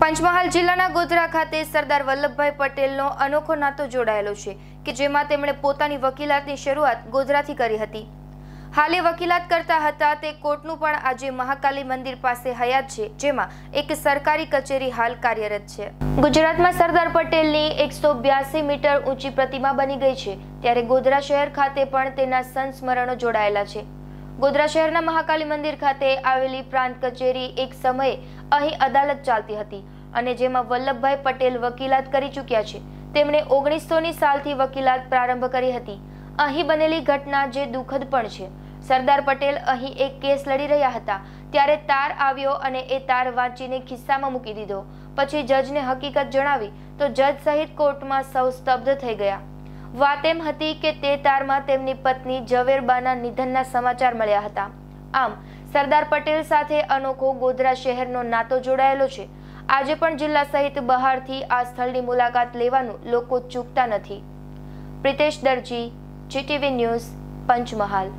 પંચમહાલ જિલ્લાના ગોધરા ખાતે સરદાર વલ્લભભાઈ પટેલનો અનોખો નાતો જોડાયેલો છે કે જેમાં તેમણે પોતાની વકીલાતની શરૂઆત ગોધરાથી કરી હતી હાલે વકીલાત કરતા હતા તે કોર્ટનું પણ આજે મહાકાલી મંદિર પાસે હયાત છે જેમાં એક સરકારી કચેરી હાલ કાર્યરત છે ગુજરાતમાં સરદાર પટેલની એકસો બ્યાસી મીટર ઊંચી પ્રતિમા બની ગઈ છે ત્યારે ગોધરા શહેર ખાતે પણ તેના સંસ્મરણો જોડાયેલા છે ગોધરા શહેરના મહાકાલી મંદિર ખાતે આવેલી પ્રાંત કચેરી એક સમયે અહીં અદાલત ચાલતી હતી અને જેમાં વલ્લભભાઈ પટેલ વકીલાત કરી ચૂક્યા છે તેમણે ઓગણીસોની સાલથી વકીલાત પ્રારંભ કરી હતી અહીં બનેલી ઘટના જે દુઃખદ પણ છે સરદાર પટેલ અહીં એક કેસ લડી રહ્યા હતા ત્યારે તાર આવ્યો અને એ તાર વાંચીને ખિસ્સામાં મૂકી દીધો પછી જજને હકીકત જણાવી તો જજ સહિત કોર્ટમાં સૌ સ્તબ્ધ થઈ ગયા વાત એમ હતી કે તે તારમાં તેમની પત્ની ઝવેરબાના નિધનના સમાચાર મળ્યા હતા આમ સરદાર પટેલ સાથે અનોખો ગોધરા શહેરનો નાતો જોડાયેલો છે આજે પણ જિલ્લા સહિત બહારથી આ સ્થળની મુલાકાત લેવાનું લોકો ચૂકતા નથી પ્રિતેશ દરજી જીટીવી ન્યૂઝ પંચમહાલ